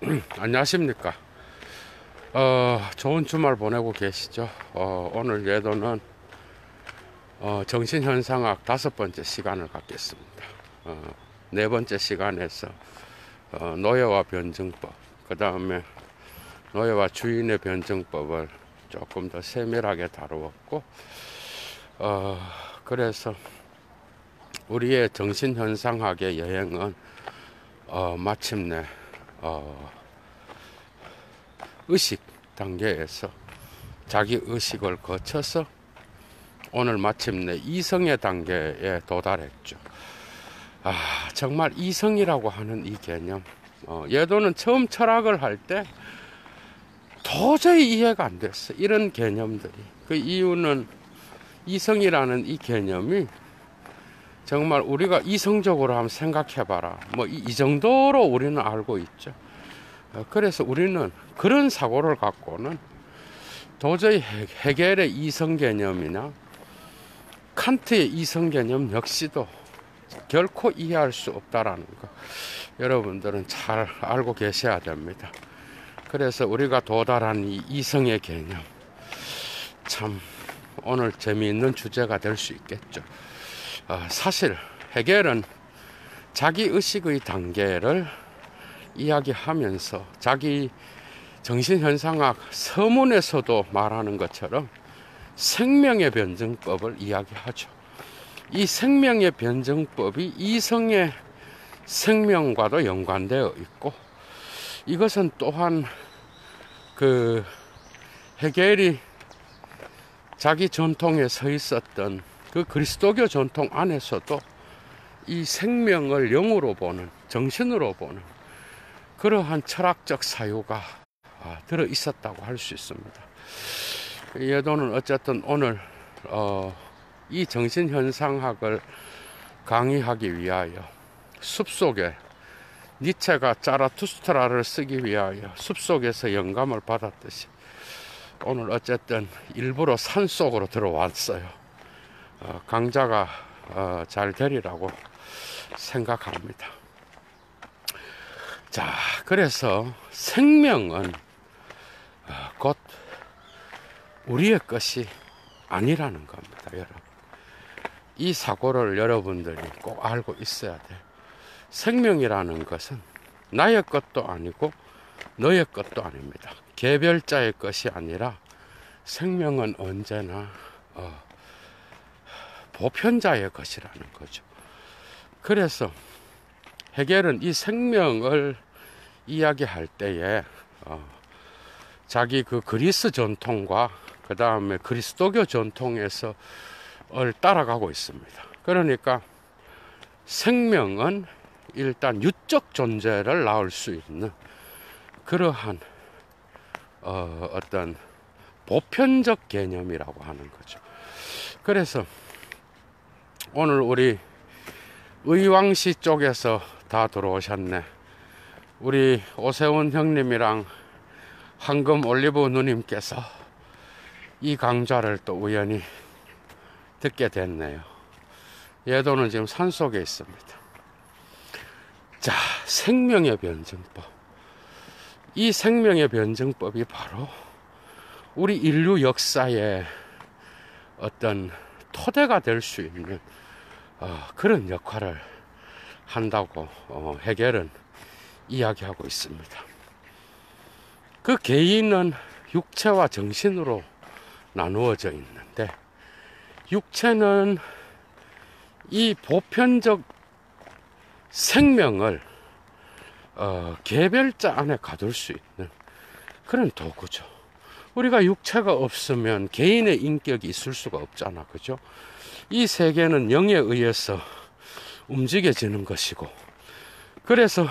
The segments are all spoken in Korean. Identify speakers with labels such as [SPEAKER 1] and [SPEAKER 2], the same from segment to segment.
[SPEAKER 1] 안녕하십니까 어, 좋은 주말 보내고 계시죠 어, 오늘 예도는 어, 정신현상학 다섯 번째 시간을 갖겠습니다 어, 네 번째 시간에서 어, 노예와 변증법 그 다음에 노예와 주인의 변증법을 조금 더 세밀하게 다루었고 어, 그래서 우리의 정신현상학의 여행은 마침내 어, 의식 단계에서 자기 의식을 거쳐서 오늘 마침내 이성의 단계에 도달했죠. 아, 정말 이성이라고 하는 이 개념. 어, 얘도는 처음 철학을 할 때 도저히 이해가 안 됐어. 이런 개념들이. 그 이유는 이성이라는 이 개념이 정말 우리가 이성적으로 한번 생각해봐라. 뭐이 정도로 우리는 알고 있죠. 어, 그래서 우리는 그런 사고를 갖고는 도저히 해겔의 이성 개념이나 칸트의 이성 개념 역시도 결코 이해할 수 없다라는 거 여러분들은 잘 알고 계셔야 됩니다. 그래서 우리가 도달한 이 이성의 개념 참 오늘 재미있는 주제가 될 수 있겠죠. 어, 사실 해겔은 자기 의식의 단계를 이야기하면서 자기 정신현상학 서문에서도 말하는 것처럼 생명의 변증법을 이야기하죠. 이 생명의 변증법이 이성의 생명과도 연관되어 있고 이것은 또한 그 해겔이 자기 전통에 서 있었던 그 그리스도교 전통 안에서도 이 생명을 영으로 보는 정신으로 보는 그러한 철학적 사유가 아, 들어 있었다고 할 수 있습니다. 예도는 어쨌든 오늘 어, 이 정신 현상학을 강의하기 위하여 숲속에 니체가 자라투스트라를 쓰기 위하여 숲속에서 영감을 받았듯이 오늘 어쨌든 일부러 산속으로 들어왔어요. 어, 강자가 어, 잘 되리라고 생각합니다. 자, 그래서 생명은 어, 곧 우리의 것이 아니라는 겁니다, 여러분. 이 사고를 여러분들이 꼭 알고 있어야 돼. 생명이라는 것은 나의 것도 아니고 너의 것도 아닙니다. 개별자의 것이 아니라 생명은 언제나 어, 보편자의 것이라는 거죠. 그래서 해겔은 이 생명을 이야기할 때에 어, 자기 그 그리스 전통과 그 다음에 그리스도교 전통에서 따라가고 있습니다. 그러니까 생명은 일단 유적 존재를 낳을 수 있는 그러한 어, 어떤 보편적 개념이라고 하는 거죠. 그래서 오늘 우리 의왕시 쪽에서 다 들어오셨네 우리 오세훈 형님이랑 황금 올리브 누님께서 이 강좌를 또 우연히 듣게 됐네요 얘도는 지금 산속에 있습니다 자 생명의 변증법 이 생명의 변증법이 바로 우리 인류 역사의 어떤 토대가 될 수 있는 어, 그런 역할을 한다고 어, 해결은 이야기하고 있습니다. 그 개인은 육체와 정신으로 나누어져 있는데 육체는 이 보편적 생명을 어, 개별자 안에 가둘 수 있는 그런 도구죠. 우리가 육체가 없으면 개인의 인격이 있을 수가 없잖아. 그죠? 이 세계는 영에 의해서 움직여지는 것이고 그래서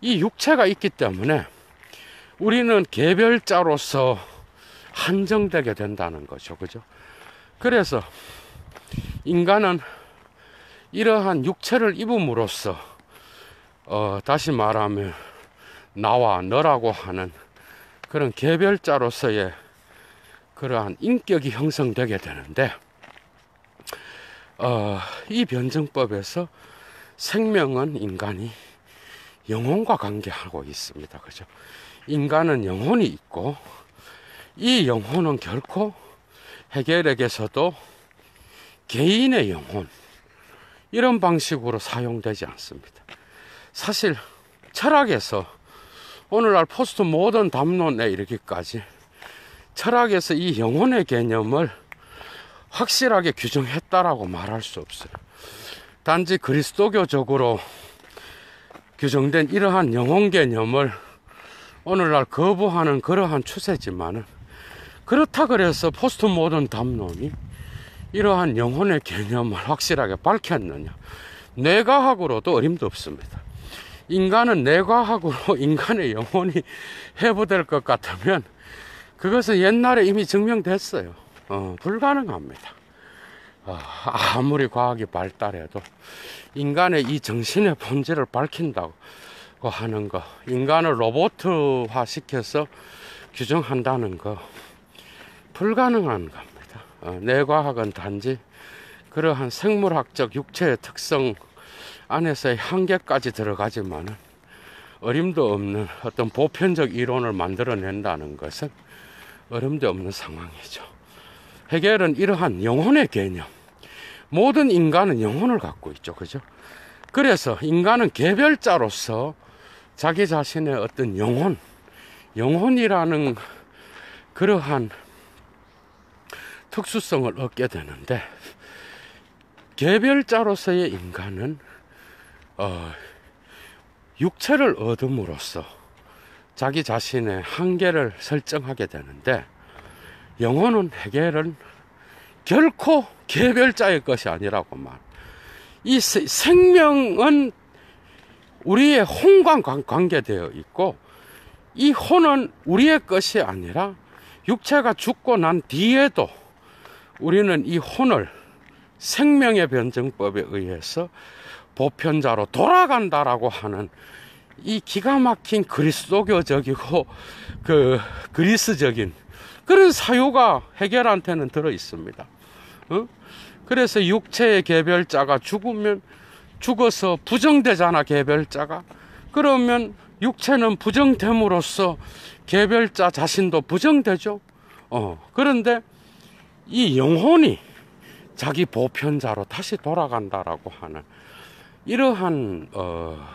[SPEAKER 1] 이 육체가 있기 때문에 우리는 개별자로서 한정되게 된다는 거죠. 그죠? 그래서 인간은 이러한 육체를 입음으로써 어, 다시 말하면 나와 너라고 하는 그런 개별자로서의 그러한 인격이 형성되게 되는데 어, 이 변증법에서 생명은 인간이 영혼과 관계하고 있습니다. 그죠? 인간은 영혼이 있고, 이 영혼은 결코 해결에게서도 개인의 영혼, 이런 방식으로 사용되지 않습니다. 사실 철학에서 오늘날 포스트 모던 담론에 이르기까지 철학에서 이 영혼의 개념을 확실하게 규정했다라고 말할 수 없어요. 단지 그리스도교적으로 규정된 이러한 영혼 개념을 오늘날 거부하는 그러한 추세지만은 그렇다 그래서 포스트 모던 담론이 이러한 영혼의 개념을 확실하게 밝혔느냐. 뇌과학으로도 어림도 없습니다. 인간은 뇌과학으로 인간의 영혼이 해부될 것 같으면 그것은 옛날에 이미 증명됐어요. 어, 불가능합니다. 어, 아무리 과학이 발달해도 인간의 이 정신의 본질을 밝힌다고 하는 거, 인간을 로봇화 시켜서 규정한다는 거, 불가능한 겁니다. 어, 뇌과학은 단지 그러한 생물학적 육체의 특성 안에서의 한계까지 들어가지만은 어림도 없는 어떤 보편적 이론을 만들어낸다는 것은 어림도 없는 상황이죠. 해겔은 이러한 영혼의 개념, 모든 인간은 영혼을 갖고 있죠. 그죠? 그래서 인간은 개별자로서 자기 자신의 어떤 영혼, 영혼이라는 그러한 특수성을 얻게 되는데, 개별자로서의 인간은, 어, 육체를 얻음으로써 자기 자신의 한계를 설정하게 되는데, 영혼은 해결은 결코 개별자의 것이 아니라고만. 이 생명은 우리의 혼과 관계되어 있고, 이 혼은 우리의 것이 아니라 육체가 죽고 난 뒤에도 우리는 이 혼을 생명의 변증법에 의해서 보편자로 돌아간다라고 하는 이 기가 막힌 그리스도교적이고 그 그리스적인 그런 사유가 해결한테는 들어 있습니다. 어? 그래서 육체의 개별자가 죽으면 죽어서 부정되잖아 개별자가. 그러면 육체는 부정됨으로써 개별자 자신도 부정되죠. 어, 그런데 이 영혼이 자기 보편자로 다시 돌아간다라고 하는 이러한 어,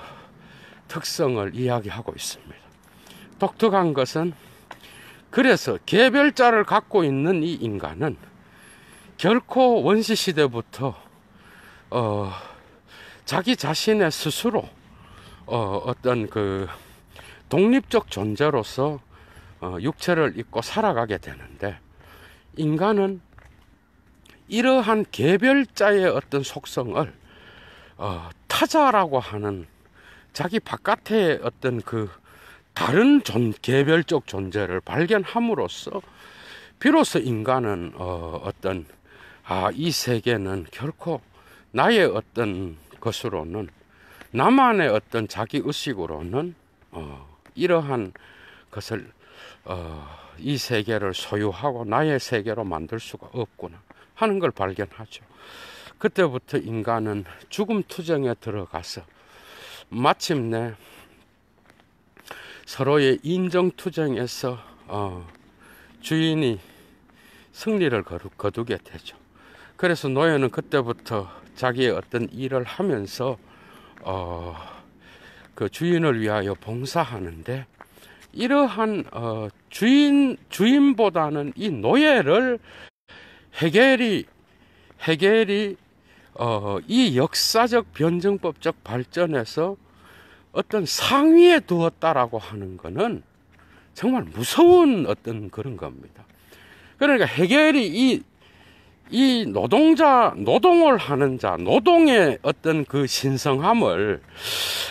[SPEAKER 1] 특성을 이야기하고 있습니다. 독특한 것은 그래서 개별자를 갖고 있는 이 인간은 결코 원시 시대부터 어, 자기 자신의 스스로 어, 어떤 그 독립적 존재로서 어, 육체를 입고 살아가게 되는데 인간은 이러한 개별자의 어떤 속성을 어, 타자라고 하는 자기 바깥에 어떤 그 다른 전, 개별적 존재를 발견함으로써 비로소 인간은 어, 어떤 아, 이 세계는 결코 나의 어떤 것으로는 나만의 어떤 자기 의식으로는 어, 이러한 것을 어, 이 세계를 소유하고 나의 세계로 만들 수가 없구나 하는 걸 발견하죠. 그때부터 인간은 죽음 투쟁에 들어가서 마침내 서로의 인정투쟁에서 어, 주인이 승리를 거두, 게 되죠. 그래서 노예는 그때부터 자기의 어떤 일을 하면서 어, 그 주인을 위하여 봉사하는데 이러한 어, 주인 주인보다는 이 노예를 해겔이 해겔이 어, 이 역사적 변증법적 발전에서 어떤 상위에 두었다라고 하는 것은 정말 무서운 어떤 그런 겁니다. 그러니까 해결이 이, 이 노동자, 노동을 하는 자, 노동의 어떤 그 신성함을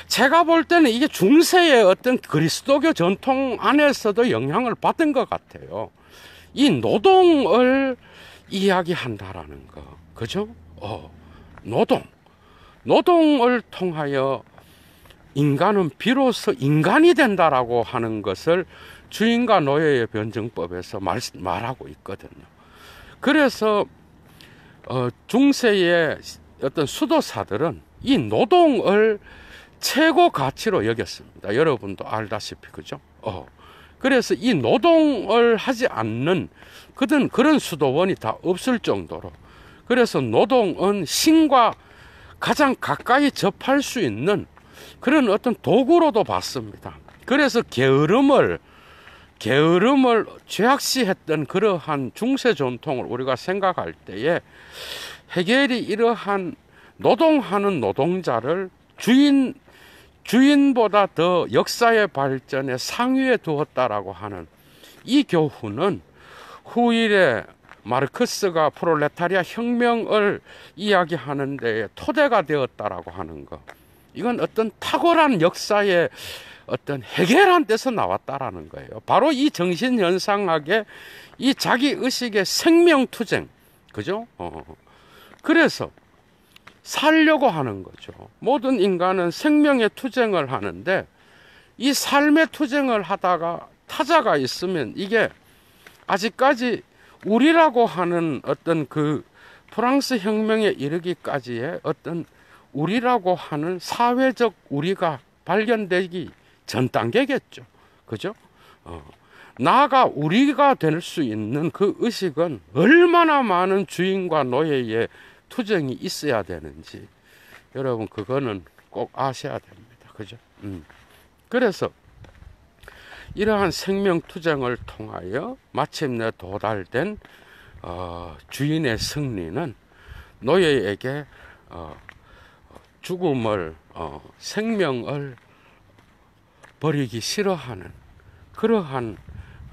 [SPEAKER 1] 제가 볼 때는 이게 중세의 어떤 그리스도교 전통 안에서도 영향을 받은 것 같아요. 이 노동을 이야기한다라는 거. 그죠? 어, 노동. 노동을 통하여 인간은 비로소 인간이 된다라고 하는 것을 주인과 노예의 변증법에서 말, 말하고 있거든요. 그래서 어, 중세의 어떤 수도사들은 이 노동을 최고 가치로 여겼습니다. 여러분도 알다시피 그죠? 어. 그래서 이 노동을 하지 않는 그든 그런 수도원이 다 없을 정도로 그래서 노동은 신과 가장 가까이 접할 수 있는 그런 어떤 도구로도 봤습니다. 그래서 게으름을 게으름을 죄악시했던 그러한 중세 전통을 우리가 생각할 때에 해겔이 이러한 노동하는 노동자를 주인 주인보다 더 역사의 발전에 상위에 두었다라고 하는 이 교훈은 후일에 마르크스가 프롤레타리아 혁명을 이야기하는 데에 토대가 되었다라고 하는 것. 이건 어떤 탁월한 역사의 어떤 해결한 데서 나왔다라는 거예요. 바로 이 정신현상학의 이 자기의식의 생명투쟁. 그죠? 어, 어, 어. 그래서 살려고 하는 거죠. 모든 인간은 생명의 투쟁을 하는데 이 삶의 투쟁을 하다가 타자가 있으면 이게 아직까지 우리라고 하는 어떤 그 프랑스 혁명에 이르기까지의 어떤 우리라고 하는 사회적 우리가 발견되기 전 단계겠죠. 그죠? 어. 나가 우리가 될 수 있는 그 의식은 얼마나 많은 주인과 노예의 투쟁이 있어야 되는지 여러분 그거는 꼭 아셔야 됩니다. 그죠? 음. 그래서 이러한 생명 투쟁을 통하여 마침내 도달된 어, 주인의 승리는 노예에게 어, 죽음을 어, 생명을 버리기 싫어하는 그러한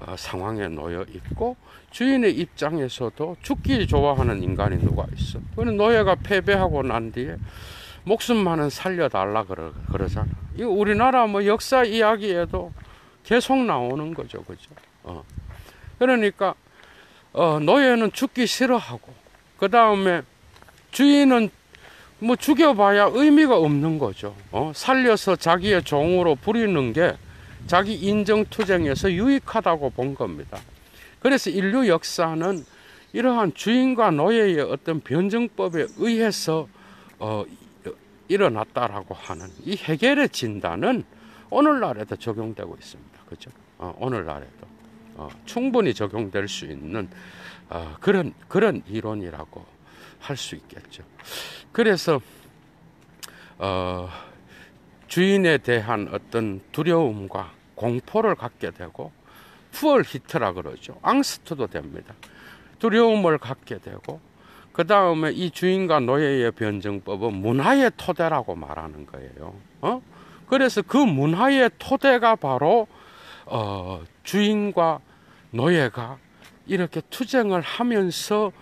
[SPEAKER 1] 어, 상황에 놓여 있고 주인의 입장에서도 죽기 좋아하는 인간이 누가 있어? 그는 노예가 패배하고 난 뒤에 목숨만은 살려달라 그러, 그러잖아. 이 우리나라 뭐 역사 이야기에도 계속 나오는 거죠, 그죠? 어. 그러니까 어, 노예는 죽기 싫어하고 그 다음에 주인은 뭐 죽여봐야 의미가 없는 거죠. 어? 살려서 자기의 종으로 부리는 게 자기 인정투쟁에서 유익하다고 본 겁니다. 그래서 인류 역사는 이러한 주인과 노예의 어떤 변증법에 의해서 어, 일어났다라고 하는 이 해결의 진단은 오늘날에도 적용되고 있습니다. 그죠? 어, 오늘날에도 어, 충분히 적용될 수 있는 어, 그런 그런 이론이라고 할수 있겠죠. 그래서 어, 주인에 대한 어떤 두려움과 공포를 갖게 되고 푸얼 히트라 그러죠. 앙스트도 됩니다. 두려움을 갖게 되고 그 다음에 이 주인과 노예의 변증법은 문화의 토대라고 말하는 거예요. 어? 그래서 그 문화의 토대가 바로 어, 주인과 노예가 이렇게 투쟁을 하면서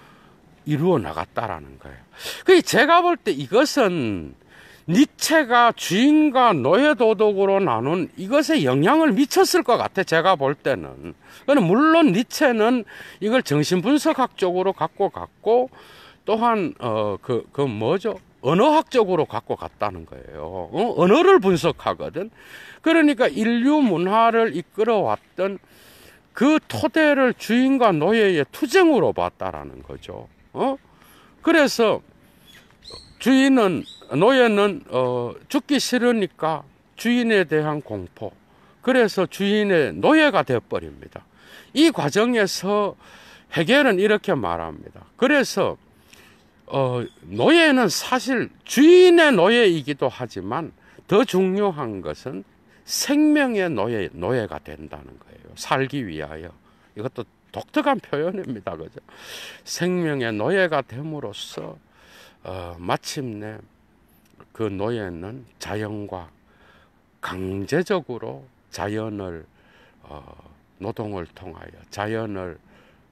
[SPEAKER 1] 이루어 나갔다라는 거예요. 그 제가 볼 때 이것은 니체가 주인과 노예 도덕으로 나눈 이것에 영향을 미쳤을 것 같아. 제가 볼 때는. 물론 니체는 이걸 정신분석학적으로 갖고 갔고 또한 어그그 그 뭐죠? 언어학적으로 갖고 갔다는 거예요. 어? 언어를 분석하거든. 그러니까 인류 문화를 이끌어왔던 그 토대를 주인과 노예의 투쟁으로 봤다라는 거죠. 어? 그래서 주인은 노예는 어, 죽기 싫으니까 주인에 대한 공포. 그래서 주인의 노예가 되어버립니다. 이 과정에서 해결은 이렇게 말합니다. 그래서 어, 노예는 사실 주인의 노예이기도 하지만 더 중요한 것은 생명의 노예, 노예가 된다는 거예요. 살기 위하여. 이것도 독특한 표현입니다. 그죠? 생명의 노예가 됨으로써 어, 마침내 그 노예는 자연과 강제적으로 자연을 어, 노동을 통하여 자연을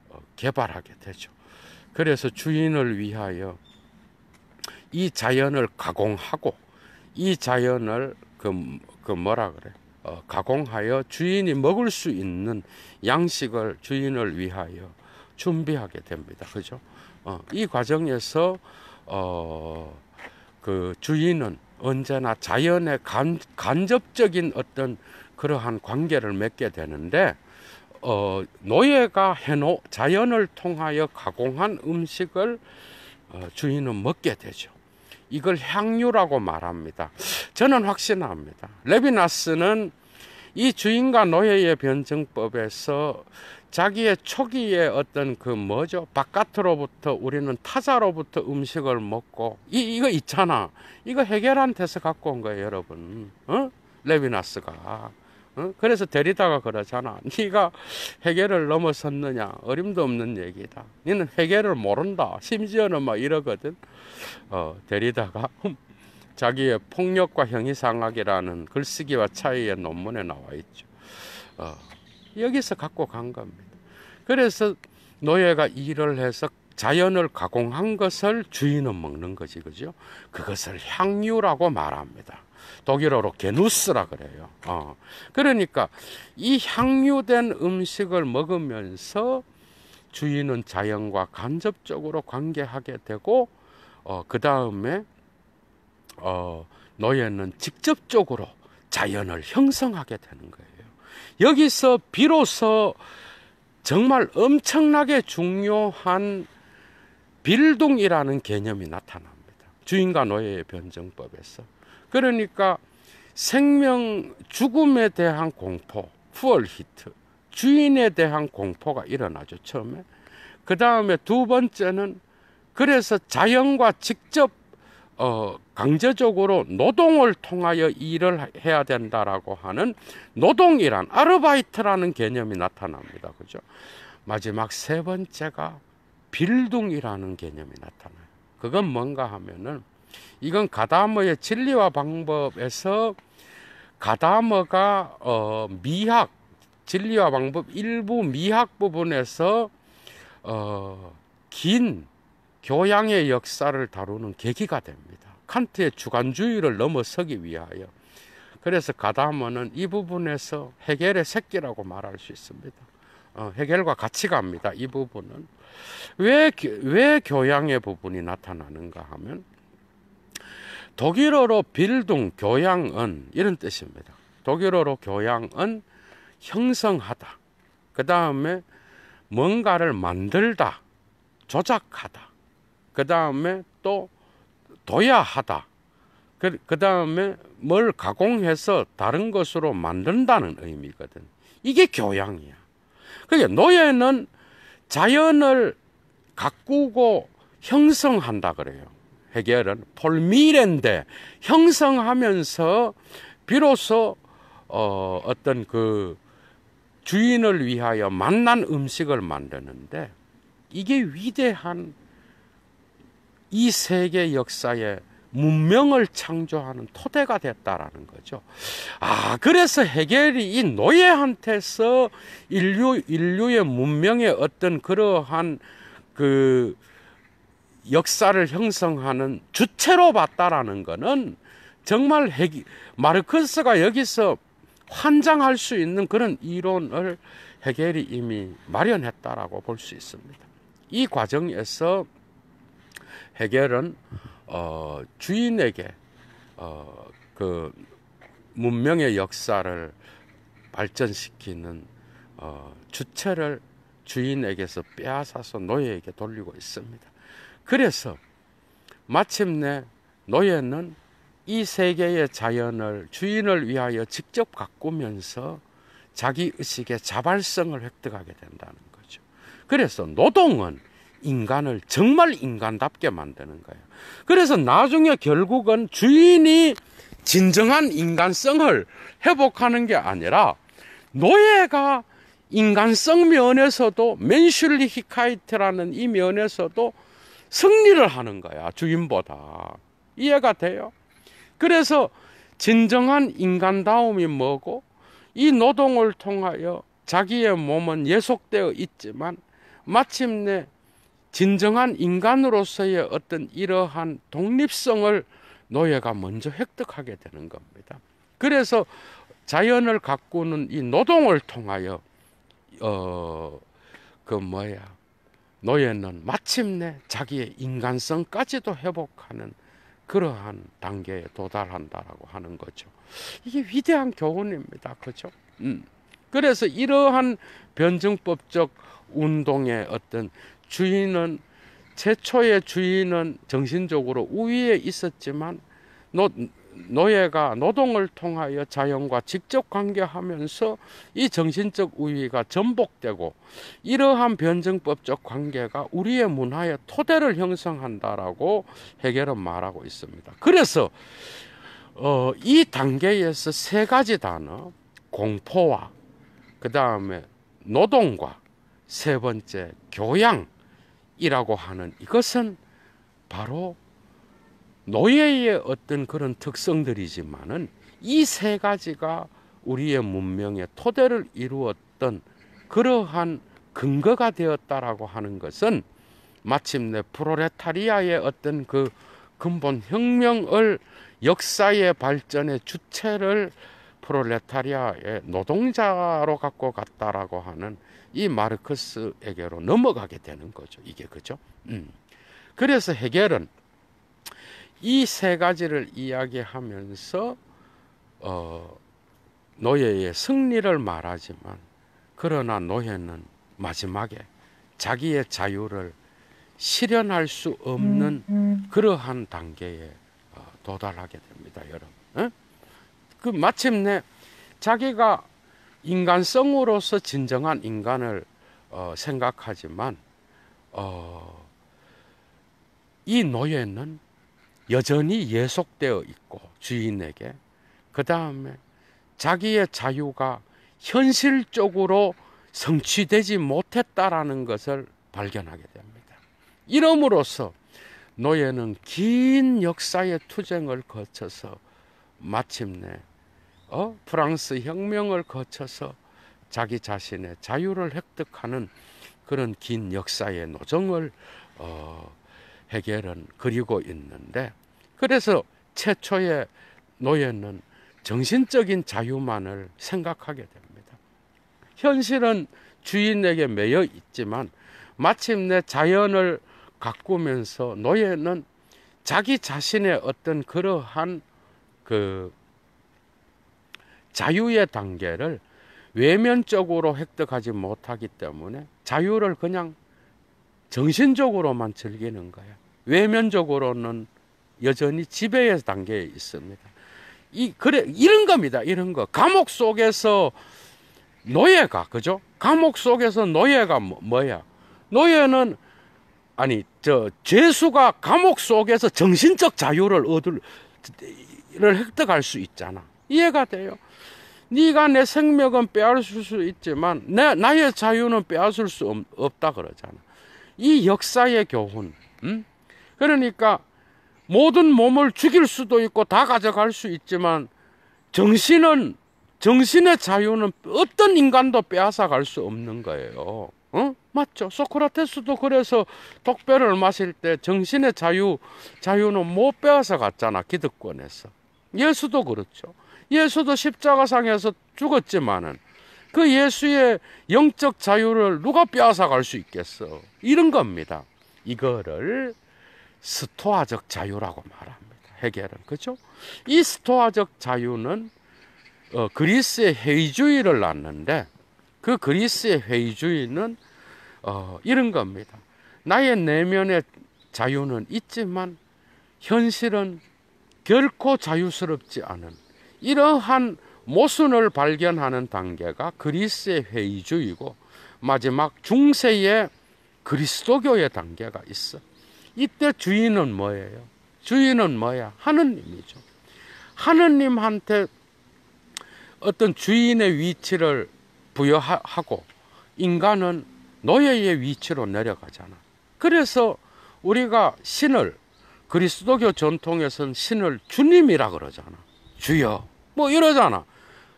[SPEAKER 1] 어, 개발하게 되죠. 그래서 주인을 위하여 이 자연을 가공하고 이 자연을 그, 그 뭐라 그래 어, 가공하여 주인이 먹을 수 있는 양식을 주인을 위하여 준비하게 됩니다. 그죠? 어, 이 과정에서 어, 그 주인은 언제나 자연의 간, 간접적인 어떤 그러한 관계를 맺게 되는데 어, 노예가 해놓 자연을 통하여 가공한 음식을 어, 주인은 먹게 되죠. 이걸 향유라고 말합니다. 저는 확신합니다. 레비나스는 이 주인과 노예의 변증법에서 자기의 초기에 어떤 그 뭐죠? 바깥으로부터 우리는 타자로부터 음식을 먹고 이 이거 있잖아. 이거 해결한 데서 갖고 온 거예요, 여러분. 어? 레비나스가. 어? 그래서 데리다가 그러잖아. 네가 회개를 넘어섰느냐 어림도 없는 얘기다. 너는 회개를 모른다. 심지어는 막 이러거든. 어, 데리다가 자기의 폭력과 형이상학이라는 글쓰기와 차이의 논문에 나와 있죠. 어, 여기서 갖고 간 겁니다. 그래서 노예가 일을 해서 자연을 가공한 것을 주인은 먹는 거지, 그죠? 그것을 향유라고 말합니다. 독일어로 게누스라 그래요. 어. 그러니까 이 향유된 음식을 먹으면서 주인은 자연과 간접적으로 관계하게 되고 어, 그 다음에 어, 노예는 직접적으로 자연을 형성하게 되는 거예요. 여기서 비로소 정말 엄청나게 중요한 빌동이라는 개념이 나타납니다. 주인과 노예의 변정법에서. 그러니까 생명 죽음에 대한 공포, 푸얼 히트, 주인에 대한 공포가 일어나죠, 처음에. 그 다음에 두 번째는 그래서 자연과 직접 어, 강제적으로 노동을 통하여 일을 해야 된다라고 하는 노동이란 아르바이트라는 개념이 나타납니다. 그죠? 마지막 세 번째가 빌둥이라는 개념이 나타나요. 그건 뭔가 하면은 이건 가다머의 진리와 방법에서 가다머가 어, 미학 진리와 방법 일부 미학 부분에서 어, 긴 교양의 역사를 다루는 계기가 됩니다. 칸트의 주관주의를 넘어서기 위하여. 그래서 가다머는 이 부분에서 해결의 새끼라고 말할 수 있습니다. 어, 해결과 같이 갑니다. 이 부분은 왜, 왜 교양의 부분이 나타나는가 하면 독일어로 빌둥 교양은 이런 뜻입니다. 독일어로 교양은 형성하다. 그 다음에 뭔가를 만들다, 조작하다. 그 다음에 또 도야하다. 그 다음에 뭘 가공해서 다른 것으로 만든다는 의미거든. 이게 교양이야. 그러니까 노예는 자연을 가꾸고 형성한다 그래요. 해겔은 폴미렌데 형성하면서 비로소 어, 어떤 그 주인을 위하여 만난 음식을 만드는데 이게 위대한 이 세계 역사의 문명을 창조하는 토대가 됐다라는 거죠. 아, 그래서 해겔이 이 노예한테서 인류, 인류의 문명의 어떤 그러한 그 역사를 형성하는 주체로 봤다라는 것은 정말 해기, 마르크스가 여기서 환장할 수 있는 그런 이론을 해겔이 이미 마련했다라고 볼 수 있습니다. 이 과정에서 해겔은 어, 주인에게 어, 그 문명의 역사를 발전시키는 어, 주체를 주인에게서 빼앗아서 노예에게 돌리고 있습니다. 그래서 마침내 노예는 이 세계의 자연을 주인을 위하여 직접 가꾸면서 자기 의식의 자발성을 획득하게 된다는 거죠. 그래서 노동은 인간을 정말 인간답게 만드는 거예요. 그래서 나중에 결국은 주인이 진정한 인간성을 회복하는 게 아니라 노예가 인간성 면에서도 맨슐리 히카이트라는 이 면에서도 승리를 하는 거야. 주인보다. 이해가 돼요? 그래서 진정한 인간다움이 뭐고 이 노동을 통하여 자기의 몸은 예속되어 있지만 마침내 진정한 인간으로서의 어떤 이러한 독립성을 노예가 먼저 획득하게 되는 겁니다. 그래서 자연을 가꾸는 이 노동을 통하여 어 그 뭐야 노예는 마침내 자기의 인간성까지도 회복하는 그러한 단계에 도달한다라고 하는 거죠. 이게 위대한 교훈입니다. 그죠? 음. 그래서 이러한 변증법적 운동의 어떤 주인은 최초의 주인은 정신적으로 우위에 있었지만 노예가 노동을 통하여 자연과 직접 관계하면서 이 정신적 우위가 전복되고 이러한 변증법적 관계가 우리의 문화의 토대를 형성한다라고 해결은 말하고 있습니다. 그래서 어, 이 단계에서 세 가지 단어 공포와 그 다음에 노동과 세 번째 교양이라고 하는 이것은 바로 노예의 어떤 그런 특성들이지만은 이 세 가지가 우리의 문명의 토대를 이루었던 그러한 근거가 되었다라고 하는 것은 마침내 프로레타리아의 어떤 그 근본 혁명을 역사의 발전의 주체를 프로레타리아의 노동자로 갖고 갔다라고 하는 이 마르크스에게로 넘어가게 되는 거죠. 이게 그죠? 음. 그래서 해결은 이세 가지를 이야기하면서 어, 노예의 승리를 말하지만 그러나 노예는 마지막에 자기의 자유를 실현할 수 없는 음, 음. 그러한 단계에 어, 도달하게 됩니다, 여러분. 에? 그 마침내 자기가 인간성으로서 진정한 인간을 어, 생각하지만 어, 이 노예는 여전히 예속되어 있고 주인에게 그 다음에 자기의 자유가 현실적으로 성취되지 못했다라는 것을 발견하게 됩니다. 이러므로서 노예는 긴 역사의 투쟁을 거쳐서 마침내 어? 프랑스 혁명을 거쳐서 자기 자신의 자유를 획득하는 그런 긴 역사의 노정을 어, 해결은 그리고 있는데 그래서 최초의 노예는 정신적인 자유만을 생각하게 됩니다. 현실은 주인에게 매여 있지만 마침내 자연을 가꾸면서 노예는 자기 자신의 어떤 그러한 그 자유의 단계를 외면적으로 획득하지 못하기 때문에 자유를 그냥 정신적으로만 즐기는 거야. 외면적으로는 여전히 지배의 단계에 있습니다. 이 그래 이런 겁니다. 이런 거 감옥 속에서 노예가 그죠? 감옥 속에서 노예가 뭐, 야 노예는 아니 저 죄수가 감옥 속에서 정신적 자유를 얻을 를 획득할 수 있잖아. 이해가 돼요? 네가 내 생명은 빼앗을 수 있지만 내 나의 자유는 빼앗을 수 없, 다 그러잖아. 이 역사의 교훈. 음? 그러니까 모든 몸을 죽일 수도 있고 다 가져갈 수 있지만 정신은 정신의 자유는 어떤 인간도 빼앗아 갈 수 없는 거예요. 어? 맞죠? 소크라테스도 그래서 독배를 마실 때 정신의 자유, 자유는 못 빼앗아 갔잖아. 기득권에서. 예수도 그렇죠. 예수도 십자가상에서 죽었지만은 그 예수의 영적 자유를 누가 빼앗아 갈 수 있겠어. 이런 겁니다. 이거를 스토아적 자유라고 말합니다. 해겔은 그렇죠? 이 스토아적 자유는 어, 그리스의 회의주의를 낳는데 그 그리스의 회의주의는 어, 이런 겁니다. 나의 내면의 자유는 있지만 현실은 결코 자유스럽지 않은 이러한 모순을 발견하는 단계가 그리스의 회의주의고 마지막 중세의 그리스도교의 단계가 있어. 이때 주인은 뭐예요? 주인은 뭐야? 하느님이죠. 하느님한테 어떤 주인의 위치를 부여하고 인간은 노예의 위치로 내려가잖아. 그래서 우리가 신을 그리스도교 전통에서는 신을 주님이라 그러잖아. 주여. 뭐 이러잖아.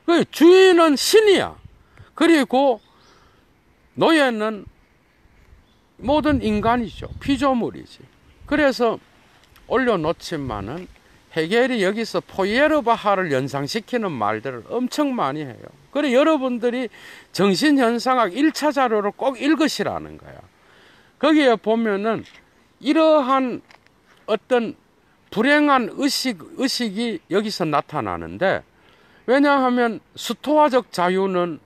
[SPEAKER 1] 그 주인은 신이야. 그리고 노예는 모든 인간이죠. 피조물이지. 그래서 올려놓지만은 헤겔이 여기서 포예르바하를 연상시키는 말들을 엄청 많이 해요. 그래 여러분들이 정신현상학 1차 자료를 꼭 읽으시라는 거야. 거기에 보면은 이러한 어떤 불행한 의식, 의식이 여기서 나타나는데 왜냐하면 수토화적 자유는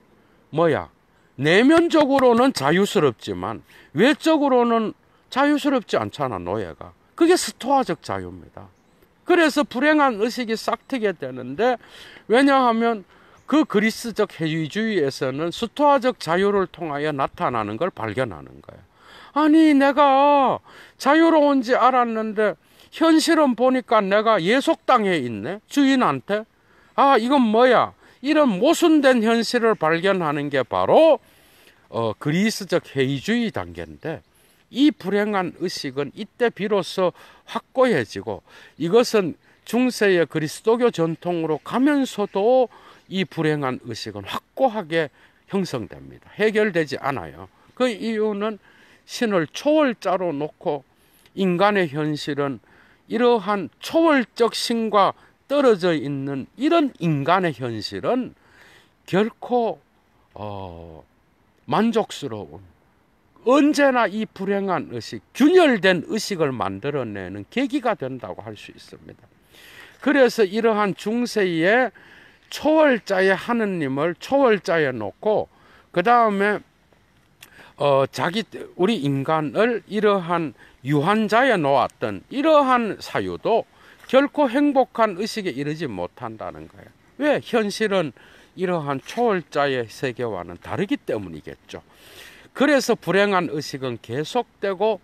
[SPEAKER 1] 뭐야? 내면적으로는 자유스럽지만 외적으로는 자유스럽지 않잖아 노예가 그게 스토아적 자유입니다 그래서 불행한 의식이 싹트게 되는데 왜냐하면 그 그리스적 해의주의에서는 스토아적 자유를 통하여 나타나는 걸 발견하는 거예요 아니 내가 자유로운지 알았는데 현실은 보니까 내가 예속당해 있네 주인한테 아 이건 뭐야 이런 모순된 현실을 발견하는 게 바로 어, 그리스적 회의주의 단계인데 이 불행한 의식은 이때 비로소 확고해지고 이것은 중세의 그리스도교 전통으로 가면서도 이 불행한 의식은 확고하게 형성됩니다. 해결되지 않아요. 그 이유는 신을 초월자로 놓고 인간의 현실은 이러한 초월적 신과 떨어져 있는 이런 인간의 현실은 결코 어, 만족스러운 언제나 이 불행한 의식, 균열된 의식을 만들어내는 계기가 된다고 할 수 있습니다. 그래서 이러한 중세의 초월자의 하느님을 초월자에 놓고 그 다음에 어, 자기 우리 인간을 이러한 유한자에 놓았던 이러한 사유도 결코 행복한 의식에 이르지 못한다는 거예요. 왜? 현실은 이러한 초월자의 세계와는 다르기 때문이겠죠. 그래서 불행한 의식은 계속되고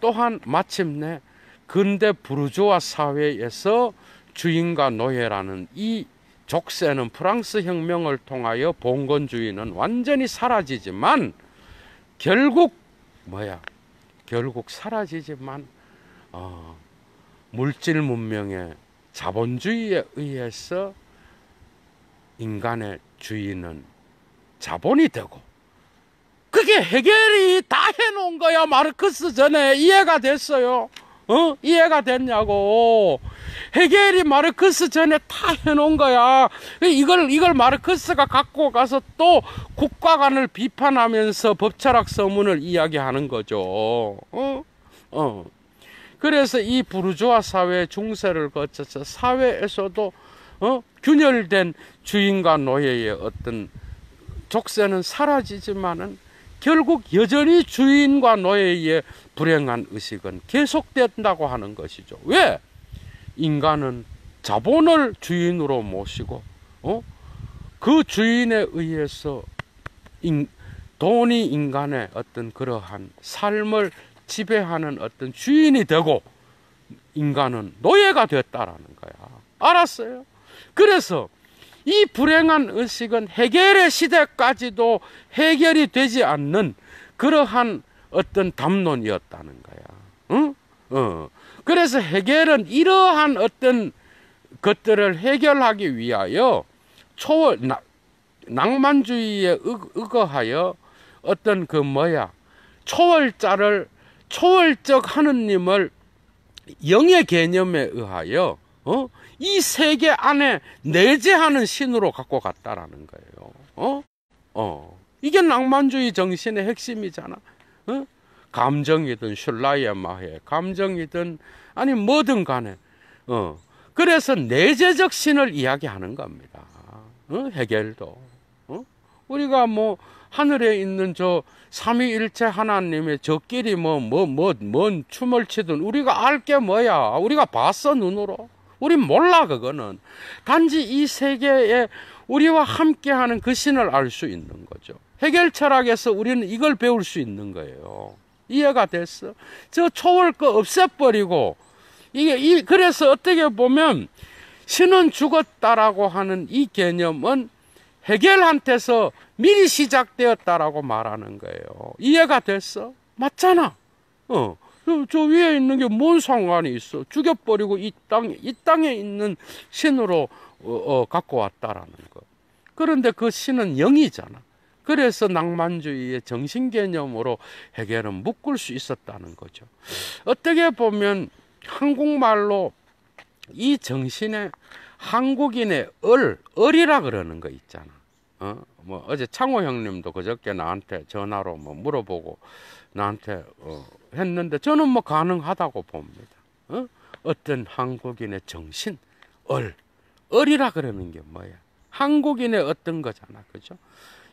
[SPEAKER 1] 또한 마침내 근대 부르주아 사회에서 주인과 노예라는 이 족쇄는 프랑스 혁명을 통하여 봉건주의는 완전히 사라지지만 결국 뭐야 결국 사라지지만 어, 물질 문명의 자본주의에 의해서 인간의 주인은 자본이 되고 그게 해결이 다 해놓은 거야 마르크스 전에 이해가 됐어요 어 이해가 됐냐고 해겔이 마르크스 전에 다 해놓은 거야 이걸 이걸 마르크스가 갖고 가서 또 국가관을 비판하면서 법철학 서문을 이야기하는 거죠 어 어. 그래서 이 부르주아 사회 중세를 거쳐서 사회에서도 어? 균열된 주인과 노예의 어떤 족쇄는 사라지지만은 결국 여전히 주인과 노예의 불행한 의식은 계속된다고 하는 것이죠. 왜? 인간은 자본을 주인으로 모시고 어? 그 주인에 의해서 인, 돈이 인간의 어떤 그러한 삶을 지배하는 어떤 주인이 되고 인간은 노예가 됐다라는 거야. 알았어요? 그래서 이 불행한 의식은 해결의 시대까지도 해결이 되지 않는 그러한 어떤 담론이었다는 거야. 응? 어. 그래서 해결은 이러한 어떤 것들을 해결하기 위하여 초 나, 낭만주의에 의거하여 어떤 그 뭐야 초월자를 초월적 하느님을 영의 개념에 의하여 어? 이 세계 안에 내재하는 신으로 갖고 갔다라는 거예요. 어? 어. 이게 낭만주의 정신의 핵심이잖아. 어? 감정이든 슐라이마해 감정이든 아니 뭐든 간에 어. 그래서 내재적 신을 이야기하는 겁니다. 어? 해결도 어? 우리가 뭐 하늘에 있는 저 삼위일체 하나님의 적끼리뭐뭐뭐뭔 춤을 추든 우리가 알게 뭐야 우리가 봤어 눈으로 우리 몰라 그거는 단지 이 세계에 우리와 함께하는 그 신을 알 수 있는 거죠 해결 철학에서 우리는 이걸 배울 수 있는 거예요 이해가 됐어 저 초월 거 없애버리고 이게 이 그래서 어떻게 보면 신은 죽었다라고 하는 이 개념은 해겔한테서 미리 시작되었다라고 말하는 거예요. 이해가 됐어? 맞잖아. 어. 저 위에 있는 게 뭔 상관이 있어? 죽여버리고 이 땅, 이 땅에 있는 신으로 어, 어, 갖고 왔다라는 거. 그런데 그 신은 영이잖아. 그래서 낭만주의의 정신 개념으로 해결은 묶을 수 있었다는 거죠. 어떻게 보면 한국말로 이 정신에 한국인의 얼, 얼이라 그러는 거 있잖아. 어? 뭐 어제 창호 형님도 그저께 나한테 전화로 뭐 물어보고 나한테 어 했는데 저는 뭐 가능하다고 봅니다. 어? 어떤 한국인의 정신, 얼, 얼이라 그러는 게 뭐야? 한국인의 어떤 거잖아, 그죠?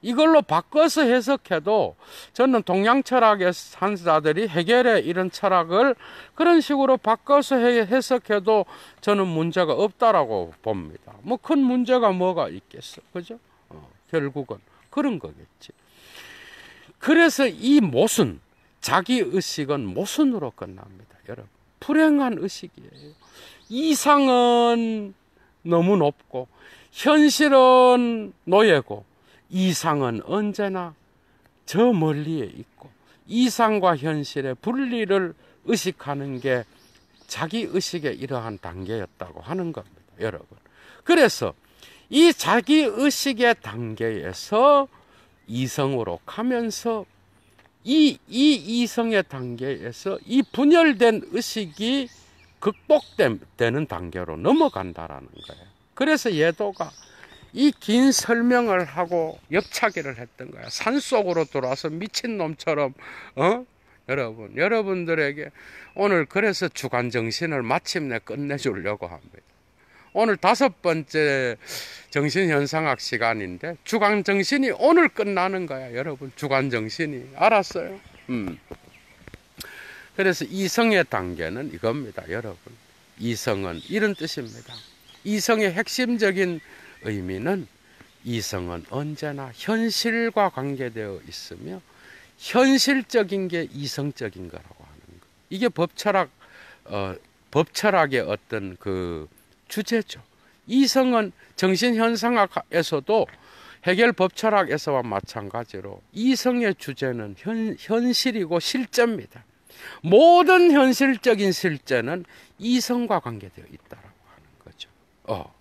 [SPEAKER 1] 이걸로 바꿔서 해석해도 저는 동양 철학의 산사들이 해결해 이런 철학을 그런 식으로 바꿔서 해석해도 저는 문제가 없다라고 봅니다. 뭐 큰 문제가 뭐가 있겠어, 그죠? 결국은 그런 거겠지. 그래서 이 모순, 자기 의식은 모순으로 끝납니다. 여러분, 불행한 의식이에요. 이상은 너무 높고, 현실은 노예고, 이상은 언제나 저 멀리에 있고, 이상과 현실의 분리를 의식하는 게 자기 의식의 이러한 단계였다고 하는 겁니다. 여러분. 그래서 이 자기 의식의 단계에서 이성으로 가면서 이, 이 이성의 단계에서 이 분열된 의식이 극복되는 단계로 넘어간다라는 거예요. 그래서 예도가 이 긴 설명을 하고 옆차기를 했던 거야. 산 속으로 들어와서 미친놈처럼, 어? 여러분, 여러분들에게 오늘 그래서 주간 정신을 마침내 끝내주려고 합니다. 오늘 다섯 번째 정신현상학 시간인데 주간정신이 오늘 끝나는 거야 여러분 주간정신이 알았어요? 음. 그래서 이성의 단계는 이겁니다 여러분 이성은 이런 뜻입니다 이성의 핵심적인 의미는 이성은 언제나 현실과 관계되어 있으며 현실적인 게 이성적인 거라고 하는 거 이게 법철학 어, 법철학의 어떤 그 주제죠. 이성은 정신현상학에서도 해결 법철학에서와 마찬가지로 이성의 주제는 현, 현실이고 실제입니다. 모든 현실적인 실제는 이성과 관계되어 있다라고 하는 거죠. 어.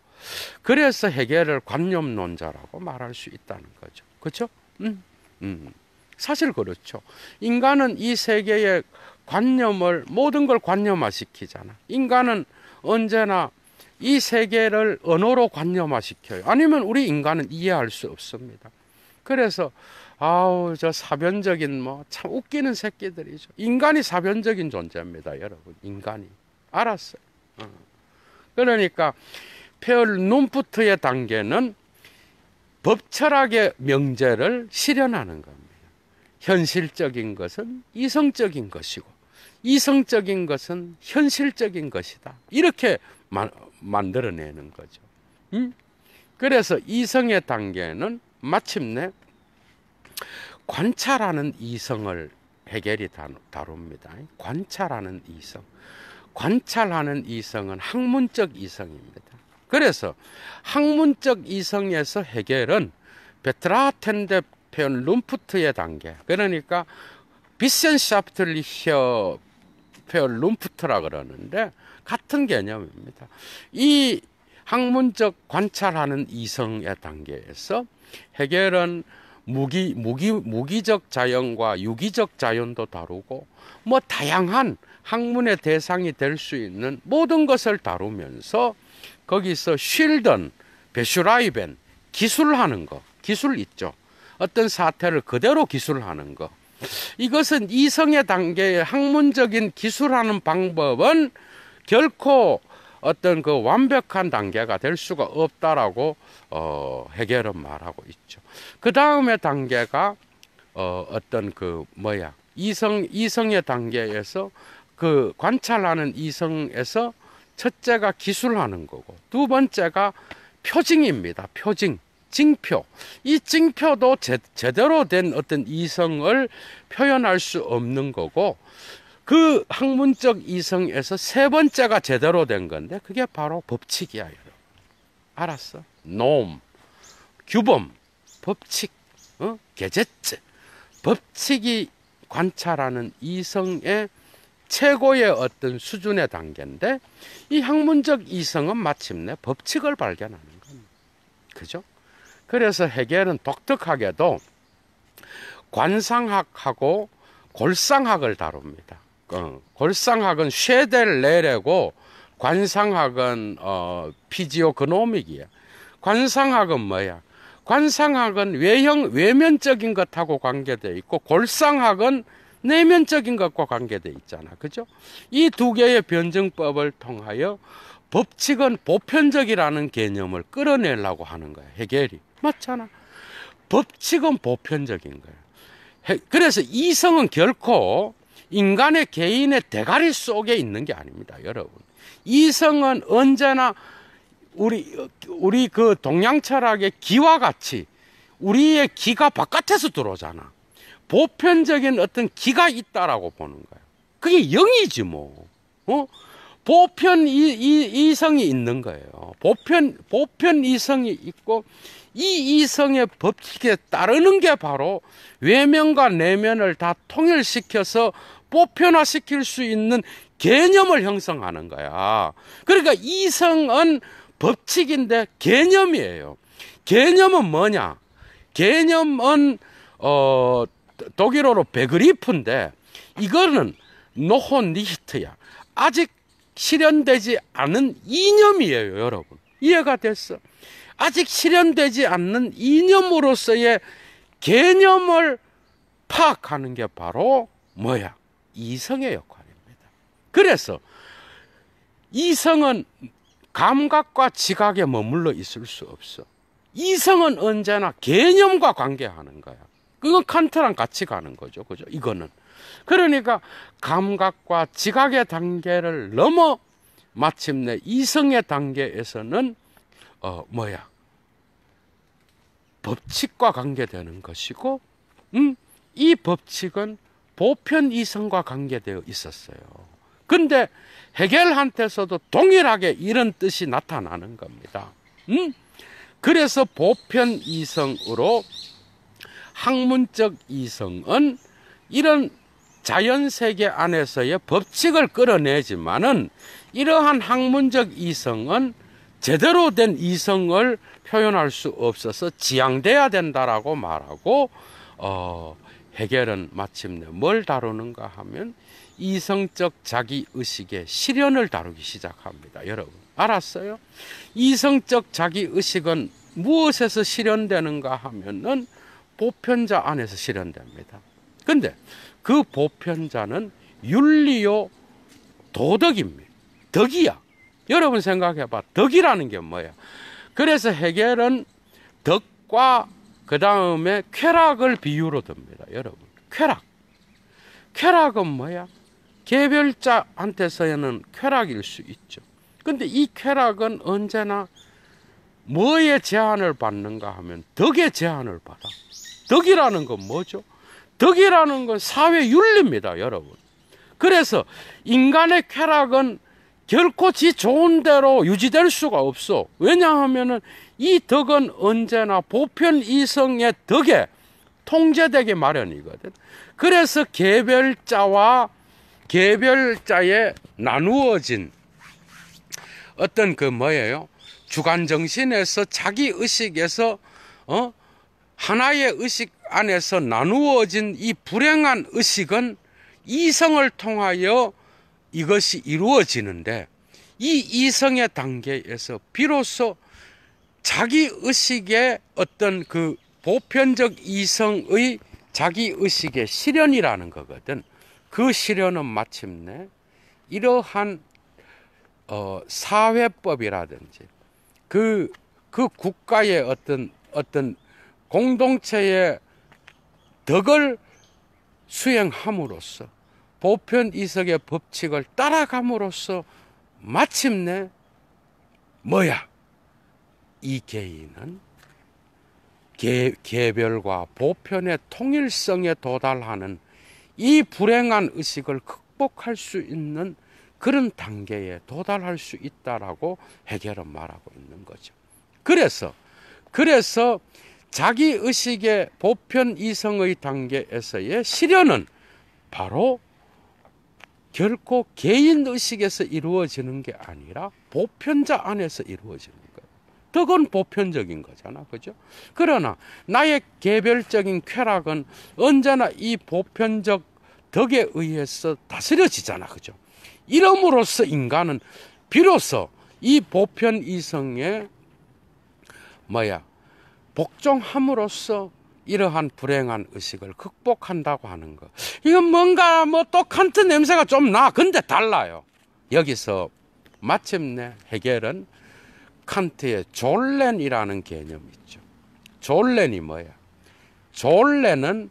[SPEAKER 1] 그래서 해결을 관념론자라고 말할 수 있다는 거죠. 그렇죠? 음. 음. 사실 그렇죠. 인간은 이 세계의 관념을 모든 걸 관념화시키잖아. 인간은 언제나 이 세계를 언어로 관념화시켜요. 아니면 우리 인간은 이해할 수 없습니다. 그래서 아우 저 사변적인 뭐 참 웃기는 새끼들이죠. 인간이 사변적인 존재입니다, 여러분. 인간이 알았어요. 어. 그러니까 페얼 눈부트의 단계는 법철학의 명제를 실현하는 겁니다. 현실적인 것은 이성적인 것이고 이성적인 것은 현실적인 것이다. 이렇게 만들어내는 거죠. 음? 그래서 이성의 단계는 마침내 관찰하는 이성을 해결이 다룹니다. 관찰하는 이성. 관찰하는 이성은 학문적 이성입니다. 그래서 학문적 이성에서 해결은 베트라텐데 표현 룸프트의 단계. 그러니까 비센샤프틀리히어 표현 룸프트라 그러는데 같은 개념입니다. 이 학문적 관찰하는 이성의 단계에서 해결은 무기, 무기, 무기적 자연과 유기적 자연도 다루고 뭐 다양한 학문의 대상이 될 수 있는 모든 것을 다루면서 거기서 쉴던, 베슈라이벤, 기술하는 거, 기술 있죠. 어떤 사태를 그대로 기술하는 거. 이것은 이성의 단계의 학문적인 기술하는 방법은 결코 어떤 그 완벽한 단계가 될 수가 없다라고 어, 해결은 말하고 있죠. 그 다음에 단계가 어, 어떤 그 뭐야 이성 이성의 단계에서 그 관찰하는 이성에서 첫째가 기술하는 거고 두 번째가 표징입니다. 표징. 징표. 이 징표도 제, 제대로 된 어떤 이성을 표현할 수 없는 거고, 그 학문적 이성에서 세 번째가 제대로 된 건데 그게 바로 법칙이야. 여러분. 알았어? 놈, 규범, 법칙, 어? 계제체. 법칙이 관찰하는 이성의 최고의 어떤 수준의 단계인데 이 학문적 이성은 마침내 법칙을 발견하는 겁니다. 그죠? 그래서 해겔은 독특하게도 관상학하고 골상학을 다룹니다. 어, 골상학은 쉐델레레고 관상학은 어, 피지오그노믹이야. 관상학은 뭐야? 관상학은 외형 외면적인 것하고 관계돼 있고 골상학은 내면적인 것과 관계돼 있잖아. 그죠? 이 두 개의 변증법을 통하여 법칙은 보편적이라는 개념을 끌어내려고 하는 거야. 해겔이. 맞잖아. 법칙은 보편적인 거야. 그래서 이성은 결코 인간의 개인의 대가리 속에 있는 게 아닙니다, 여러분. 이성은 언제나 우리 우리 그 동양 철학의 기와 같이 우리의 기가 바깥에서 들어오잖아. 보편적인 어떤 기가 있다라고 보는 거예 그게 영이지 뭐. 어? 보편 이, 이, 이성이 있는 거예요. 보편 보편 이성이 있고 이 이성의 법칙에 따르는 게 바로 외면과 내면을 다 통일시켜서 보편화시킬 수 있는 개념을 형성하는 거야. 그러니까 이성은 법칙인데 개념이에요. 개념은 뭐냐? 개념은 어 독일어로 베그리프인데 이거는 노혼니히트야. 아직 실현되지 않은 이념이에요, 여러분. 이해가 됐어? 아직 실현되지 않는 이념으로서의 개념을 파악하는 게 바로 뭐야? 이성의 역할입니다. 그래서 이성은 감각과 지각에 머물러 있을 수 없어. 이성은 언제나 개념과 관계하는 거야. 그건 칸트랑 같이 가는 거죠. 그죠? 이거는. 그러니까 감각과 지각의 단계를 넘어 마침내 이성의 단계에서는 어 뭐야 법칙과 관계되는 것이고 음, 이 법칙은 보편 이성과 관계되어 있었어요. 근데 해결한테서도 동일하게 이런 뜻이 나타나는 겁니다. 음? 그래서 보편 이성으로 학문적 이성은 이런 자연 세계 안에서의 법칙을 끌어내지만은 이러한 학문적 이성은 제대로 된 이성을 표현할 수 없어서 지양돼야 된다라고 말하고 어 해결은 마침내 뭘 다루는가 하면 이성적 자기 의식의 실현을 다루기 시작합니다. 여러분 알았어요? 이성적 자기 의식은 무엇에서 실현되는가 하면은 보편자 안에서 실현됩니다. 근데 그 보편자는 윤리요 도덕입니다. 덕이야. 여러분 생각해봐. 덕이라는 게 뭐야? 그래서 해겔은 덕과 그 다음에 쾌락을 비유로 듭니다. 여러분. 쾌락. 쾌락은 뭐야? 개별자한테서는 쾌락일 수 있죠. 근데 이 쾌락은 언제나 뭐의 제한을 받는가 하면 덕의 제한을 받아. 덕이라는 건 뭐죠? 덕이라는 건 사회 윤리입니다, 여러분. 그래서 인간의 쾌락은 결코 지 좋은 대로 유지될 수가 없어. 왜냐하면이 덕은 언제나 보편 이성의 덕에 통제되기 마련이거든. 그래서 개별자와 개별자에 나누어진 어떤 그 뭐예요? 주관 정신에서 자기 의식에서 어 하나의 의식 안에서 나누어진 이 불행한 의식은 이성을 통하여 이것이 이루어지는데 이 이성의 단계에서 비로소 자기 의식의 어떤 그 보편적 이성의 자기 의식의 실현이라는 거거든. 그 실현은 마침내 이러한 어, 사회법이라든지 그, 그 국가의 어떤 어떤 공동체의 덕을 수행함으로써 보편 이석의 법칙을 따라감으로써 마침내 뭐야? 이 개인은 개, 개별과 보편의 통일성에 도달하는 이 불행한 의식을 극복할 수 있는 그런 단계에 도달할 수 있다라고 해결은 말하고 있는 거죠. 그래서 그래서 자기 의식의 보편 이성의 단계에서의 실현은 바로 결코 개인 의식에서 이루어지는 게 아니라 보편자 안에서 이루어지는 거예요. 덕은 보편적인 거잖아. 그죠? 그러나 나의 개별적인 쾌락은 언제나 이 보편적 덕에 의해서 다스려지잖아. 그죠? 이름으로써 인간은 비로소 이 보편 이성의 뭐야 복종함으로써 이러한 불행한 의식을 극복한다고 하는 것. 이건 뭔가 뭐 또 칸트 냄새가 좀 나. 근데 달라요. 여기서 마침내 해결은 칸트의 졸렌이라는 개념 있죠. 졸렌이 뭐야? 졸렌은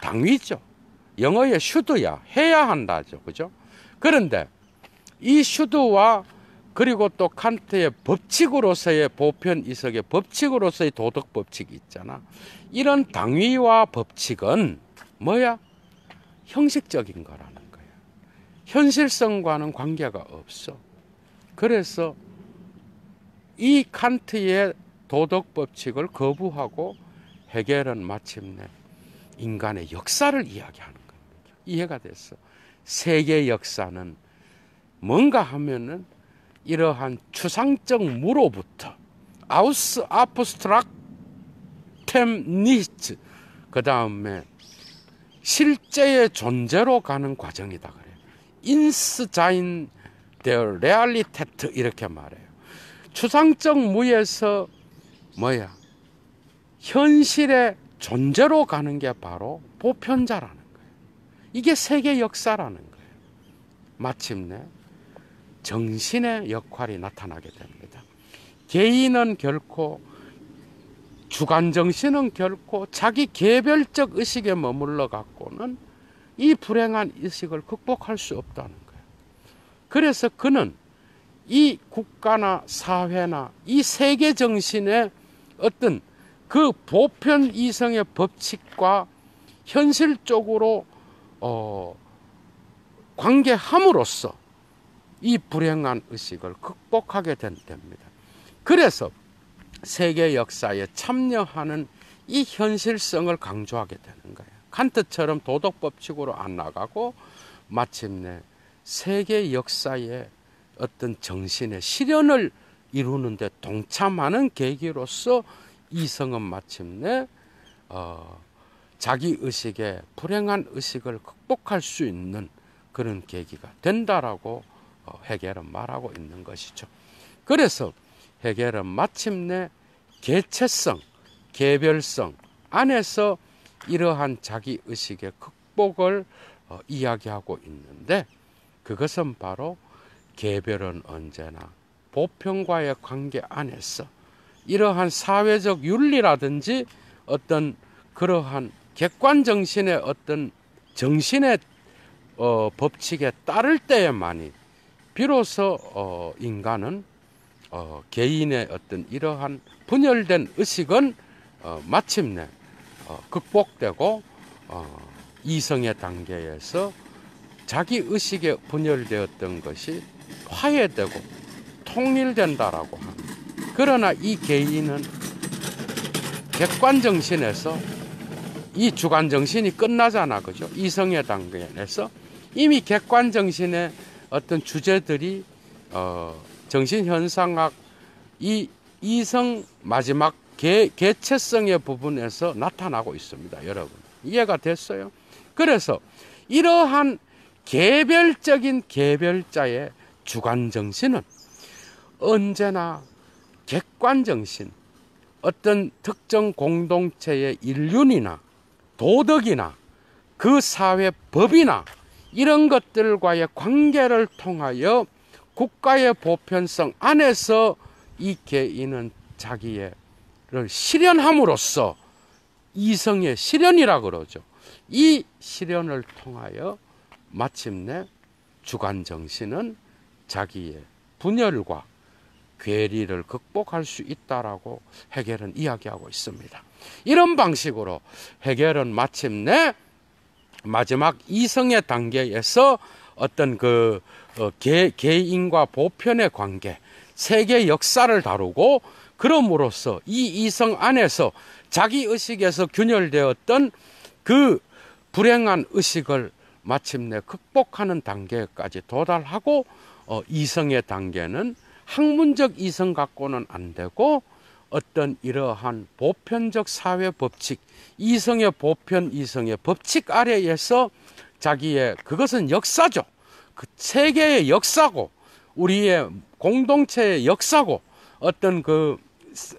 [SPEAKER 1] 당위죠. 영어의 슈드야. 해야 한다죠. 그죠? 그런데 이 슈드와 그리고 또 칸트의 법칙으로서의 보편 이석의 법칙으로서의 도덕 법칙이 있잖아. 이런 당위와 법칙은 뭐야? 형식적인 거라는 거야. 현실성과는 관계가 없어. 그래서 이 칸트의 도덕 법칙을 거부하고 해결은 마침내 인간의 역사를 이야기하는 겁니다. 이해가 됐어. 세계 역사는 뭔가 하면은 이러한 추상적 무로부터 아우스 아프스트락템 니츠 그 다음에 실제의 존재로 가는 과정이다 그래요. 인스자인 데 레알리테트 이렇게 말해요. 추상적 무에서 뭐야 현실의 존재로 가는 게 바로 보편자라는 거예요. 이게 세계 역사라는 거예요. 마침내 정신의 역할이 나타나게 됩니다. 개인은 결코 주관 정신은 결코 자기 개별적 의식에 머물러 갖고는 이 불행한 의식을 극복할 수 없다는 거예요. 그래서 그는 이 국가나 사회나 이 세계 정신의 어떤 그 보편 이성의 법칙과 현실적으로 어 관계함으로써 이 불행한 의식을 극복하게 된, 됩니다. 그래서 세계 역사에 참여하는 이 현실성을 강조하게 되는 거예요. 칸트처럼 도덕 법칙으로 안 나가고 마침내 세계 역사의 어떤 정신의 실현을 이루는데 동참하는 계기로서 이성은 마침내 어, 자기 의식의 불행한 의식을 극복할 수 있는 그런 계기가 된다라고 어, 해결은 말하고 있는 것이죠. 그래서 해겔은 마침내 개체성, 개별성 안에서 이러한 자기 의식의 극복을 어, 이야기하고 있는데 그것은 바로 개별은 언제나 보편과의 관계 안에서 이러한 사회적 윤리라든지 어떤 그러한 객관 정신의 어떤 정신의 어, 법칙에 따를 때에만이 비로소 어, 인간은 어, 개인의 어떤 이러한 분열된 의식은 어, 마침내 어, 극복되고 어, 이성의 단계에서 자기 의식에 분열되었던 것이 화해되고 통일된다라고 합니다. 그러나 이 개인은 객관 정신에서 이 주관 정신이 끝나잖아, 그죠? 이성의 단계에서 이미 객관 정신에 어떤 주제들이 어, 정신현상학이 이성 마지막 개, 개체성의 부분에서 나타나고 있습니다. 여러분 이해가 됐어요? 그래서 이러한 개별적인 개별자의 주관 정신은 언제나 객관 정신, 어떤 특정 공동체의 인륜이나 도덕이나 그 사회 법이나 이런 것들과의 관계를 통하여 국가의 보편성 안에서 이 개인은 자기를 실현함으로써 이성의 실현이라 그러죠. 이 실현을 통하여 마침내 주관 정신은 자기의 분열과 괴리를 극복할 수 있다라고 해결은 이야기하고 있습니다. 이런 방식으로 해결은 마침내 마지막 이성의 단계에서 어떤 그 어, 개, 개인과 보편의 관계, 세계 역사를 다루고 그럼으로써 이 이성 안에서 자기 의식에서 균열되었던 그 불행한 의식을 마침내 극복하는 단계까지 도달하고 어, 이성의 단계는 학문적 이성 갖고는 안 되고 어떤 이러한 보편적 사회 법칙, 이성의 보편 이성의 법칙 아래에서 자기의 그것은 역사죠. 그 세계의 역사고 우리의 공동체의 역사고 어떤 그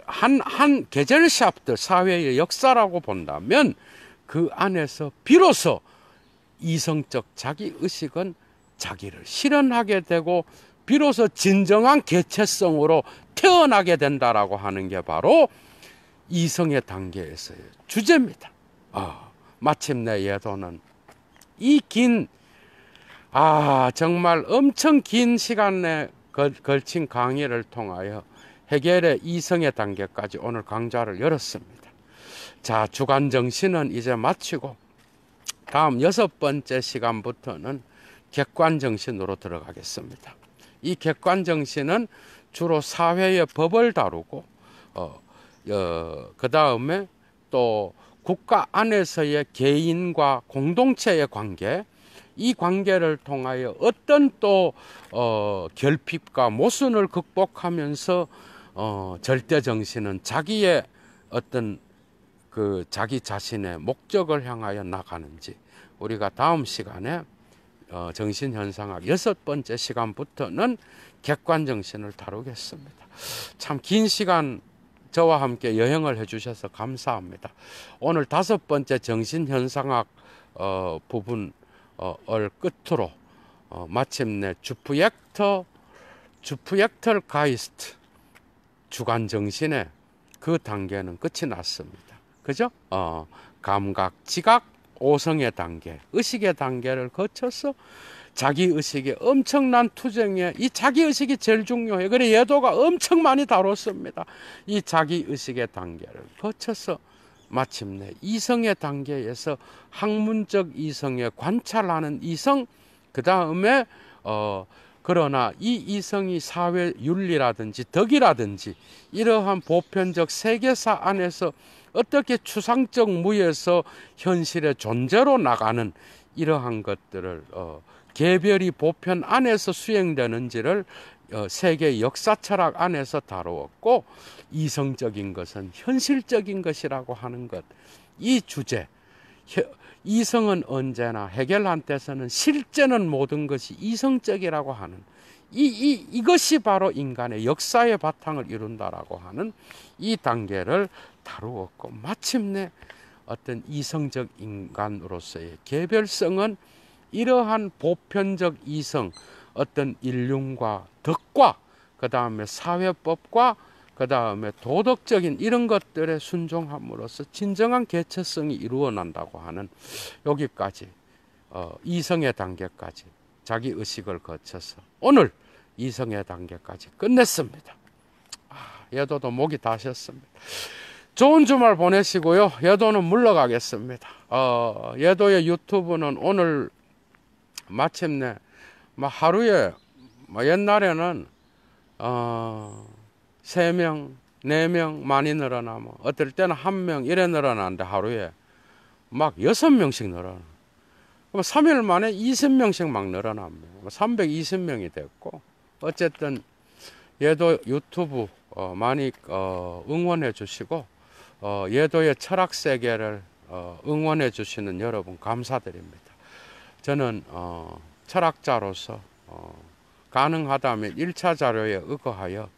[SPEAKER 1] 한 한 계절샵들 사회의 역사라고 본다면 그 안에서 비로소 이성적 자기 의식은 자기를 실현하게 되고 비로소 진정한 개체성으로 태어나게 된다라고 하는 게 바로 이성의 단계에서의 주제입니다. 아, 마침내 예도는 이 긴, 아, 정말 엄청 긴 시간에 걸, 걸친 강의를 통하여 해결의 이성의 단계까지 오늘 강좌를 열었습니다. 자, 주간 정신은 이제 마치고 다음 여섯 번째 시간부터는 객관 정신으로 들어가겠습니다. 이 객관 정신은 주로 사회의 법을 다루고 어, 어, 그 다음에 또 국가 안에서의 개인과 공동체의 관계 이 관계를 통하여 어떤 또 어, 결핍과 모순을 극복하면서 어, 절대 정신은 자기의 어떤 그 자기 자신의 목적을 향하여 나가는지 우리가 다음 시간에 어, 정신현상학 여섯 번째 시간부터는 객관정신을 다루겠습니다. 참 긴 시간 저와 함께 여행을 해주셔서 감사합니다. 오늘 다섯 번째 정신현상학 어, 부분을 어, 끝으로 어, 마침내 주프젝터 주프젝털 가이스트 주간 정신의 그 단계는 끝이 났습니다. 그죠? 어, 감각, 지각, 오성의 단계, 의식의 단계를 거쳐서 자기의식의 엄청난 투쟁에 이 자기의식이 제일 중요해 그래 예도가 엄청 많이 다뤘습니다. 이 자기의식의 단계를 거쳐서 마침내 이성의 단계에서 학문적 이성에 관찰하는 이성, 그 다음에 어, 그러나 이 이성이 사회 윤리라든지 덕이라든지 이러한 보편적 세계사 안에서 어떻게 추상적 무에서 현실의 존재로 나가는 이러한 것들을 어, 개별이 보편 안에서 수행되는지를 어, 세계 역사 철학 안에서 다루었고 이성적인 것은 현실적인 것이라고 하는 것 이 주제 이성은 언제나 해결한테서는 실제는 모든 것이 이성적이라고 하는 이, 이, 이것이 바로 인간의 역사의 바탕을 이룬다라고 하는 이 단계를 다루었고, 마침내 어떤 이성적 인간으로서의 개별성은 이러한 보편적 이성, 어떤 인륜과 덕과, 그 다음에 사회법과, 그 다음에 도덕적인 이런 것들의 순종함으로써 진정한 개체성이 이루어난다고 하는 여기까지, 어, 이성의 단계까지 자기 의식을 거쳐서 오늘 이성의 단계까지 끝냈습니다. 아, 여도도 목이 다셨습니다. 좋은 주말 보내시고요. 여도는 물러가겠습니다. 어, 여도의 유튜브는 오늘 마침내 막 뭐 하루에 뭐 옛날에는 어, 3명, 4명 많이 늘어나면 어떨 때는 1명 이래 늘어나는데 하루에 막 6명씩 늘어나 그럼 3일 만에 2,000명씩 막 늘어납니다. 320명이 뭐 됐고, 어쨌든 얘도 유튜브 어, 많이 어, 응원해 주시고, 어, 얘도의 철학 세계를 어, 응원해 주시는 여러분 감사드립니다. 저는 어, 철학자로서 어, 가능하다면 1차 자료에 의거하여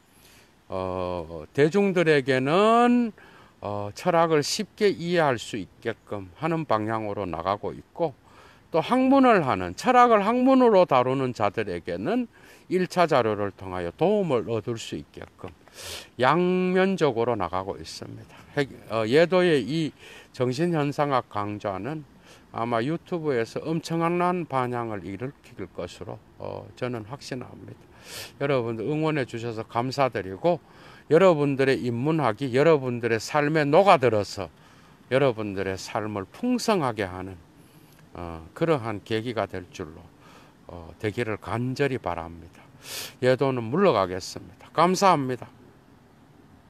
[SPEAKER 1] 어, 대중들에게는 어, 철학을 쉽게 이해할 수 있게끔 하는 방향으로 나가고 있고 또 학문을 하는 철학을 학문으로 다루는 자들에게는 1차 자료를 통하여 도움을 얻을 수 있게끔 양면적으로 나가고 있습니다. 어, 예도의 이 정신현상학 강좌는 아마 유튜브에서 엄청난 반향을 일으킬 것으로 어, 저는 확신합니다. 여러분들 응원해 주셔서 감사드리고 여러분들의 인문학이 여러분들의 삶에 녹아들어서 여러분들의 삶을 풍성하게 하는 어, 그러한 계기가 될 줄로 어, 되기를 간절히 바랍니다. 예도는 물러가겠습니다. 감사합니다.